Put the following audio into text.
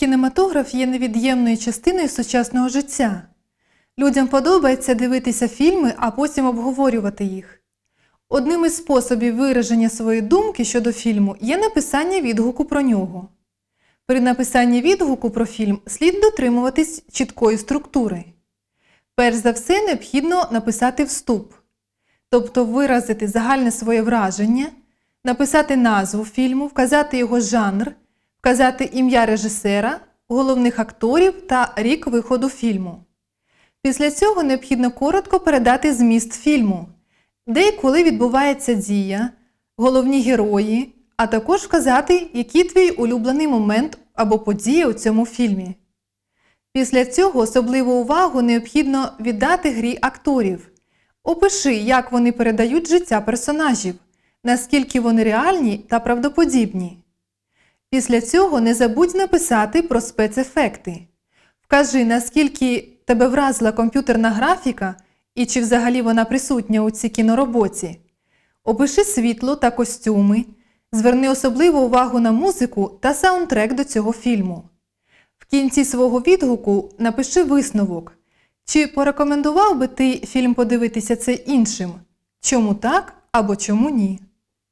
Кінематограф є невід'ємною частиною сучасного життя. Людям подобається дивитися фільми, а потім обговорювати їх. Одним із способів вираження своєї думки щодо фільму є написання відгуку про нього. При написанні відгуку про фільм слід дотримуватись чіткої структури. Перш за все, необхідно написати вступ, тобто виразити загальне своє враження, написати назву фільму, вказати його жанр, вказати ім'я режисера, головних акторів та рік виходу фільму. Після цього необхідно коротко передати зміст фільму, де і коли відбувається дія, головні герої, а також вказати, який твій улюблений момент або подія у цьому фільмі. Після цього особливу увагу необхідно віддати грі акторів. Опиши, як вони передають життя персонажів, наскільки вони реальні та правдоподібні. Після цього не забудь написати про спецефекти. Вкажи, наскільки тебе вразила комп'ютерна графіка і чи взагалі вона присутня у цій кінороботі. Опиши світло та костюми, зверни особливу увагу на музику та саундтрек до цього фільму. В кінці свого відгуку напиши висновок. Чи порекомендував би ти фільм подивитися це іншим? Чому так або чому ні?